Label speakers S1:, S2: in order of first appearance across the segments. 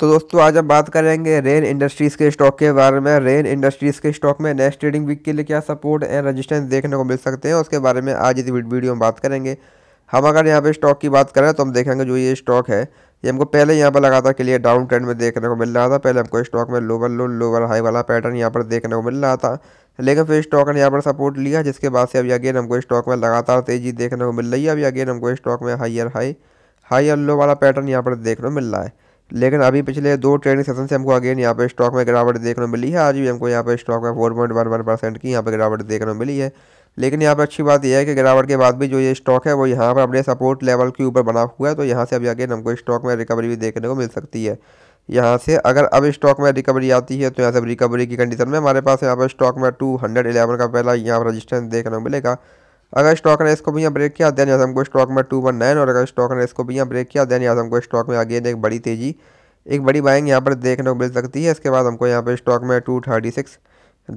S1: तो दोस्तों आज हम बात करेंगे रेन इंडस्ट्रीज़ के स्टॉक के बारे में रेन इंडस्ट्रीज़ के स्टॉक में नेक्स्ट ट्रेडिंग वीक के लिए क्या सपोर्ट एंड रेजिस्टेंस देखने को मिल सकते हैं उसके बारे में आज इस वीडियो में बात करेंगे हम अगर यहाँ पे स्टॉक की बात करें तो हम देखेंगे जो ये स्टॉक है ये हमको पहले यहाँ पर लगातार क्लियर डाउन ट्रेंड में देखने को मिल रहा था पहले हमको स्टॉक में लोअर लो लोअर हाई वाला पैटर्न यहाँ पर देखने को मिल रहा था लेकिन फिर स्टॉक ने यहाँ पर सपोर्ट लिया जिसके बाद से अभी अगेन हमको स्टॉक में लगातार तेजी देखने को मिल रही है अभी अगेन हमको स्टॉक में हाइयर हाई हाई और लो वाला पैटर्न यहाँ पर देखने को मिल रहा है लेकिन अभी पिछले दो ट्रेडिंग सेशन से हमको अगेन यहाँ पे स्टॉक में गिरावट देखने को मिली है आज भी हमको यहाँ पे स्टॉक में four point one one percent की यहाँ पे गिरावट देखने को मिली है लेकिन यहाँ पर अच्छी बात यह है कि गिरावट के बाद भी जो ये स्टॉक है वो यहाँ पर अपने सपोर्ट लेवल के ऊपर बना हुआ है तो यहाँ से अभी अगेन हमको स्टॉक में रिकवरी भी देखने को मिल सकती है यहाँ से अगर अब स्टॉक में रिकवरी आती है तो यहाँ से रिकवरी की कंडीशन में हमारे पास यहाँ पर स्टॉक में टू हंड्रेड का पहला यहाँ पर रजिस्टेंस देखने को मिलेगा अगर स्टॉक ने इसको भी यहाँ ब्रेक किया देन आजम हमको स्टॉक में टू वन नाइन और अगर स्टॉक ने इसको भी यहाँ ब्रेक किया देन आजम हमको स्टॉक में आगे एक बड़ी तेज़ी एक बड़ी बाइंग यहाँ पर देखने को मिल सकती है इसके बाद हमको यहाँ पर स्टॉक में टू थर्टी सिक्स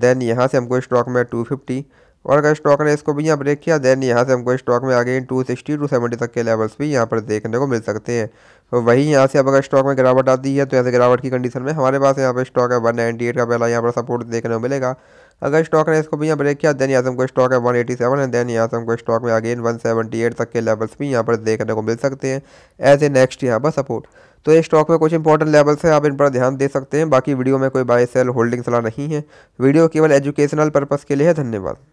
S1: देन यहाँ से हमको स्टॉक में टू फिफ्टी और अगर स्टॉक ने इसको भी यहाँ ब्रेक किया देन यहाँ से हमको स्टॉक में आगे टू सिक्सटी टू सेवेंटी तक के लेवल्स भी यहाँ पर देखने को मिल सकते हैं तो वहीं यहाँ से अब अगर स्टॉक में गिरावट आती है तो ऐसे गिरावट की कंडीशन में हमारे पास यहाँ पर स्टॉक है वन नाइनटी एट का पहला यहाँ पर सपोर्ट देखने को मिलेगा अगर स्टॉक ने इसको भी यहाँ ब्रेक किया देन यहाँ से हमको स्टॉक है वन एटी सेवन है देन यहाँ से हमको स्टॉक में अगेन वन सेवेंटी एट तक के लेवल्स भी यहाँ पर देखने को मिल सकते हैं एज ए नेक्स्ट यहाँ पर सपोर्ट तो ये स्टॉक में कुछ इंपॉर्टेंट लेवल्स हैं आप इन पर ध्यान दे सकते हैं बाकी वीडियो में कोई बाय सेल होल्डिंग सलाह नहीं है वीडियो केवल एजुकेशनल पर्पज़ के लिए है धन्यवाद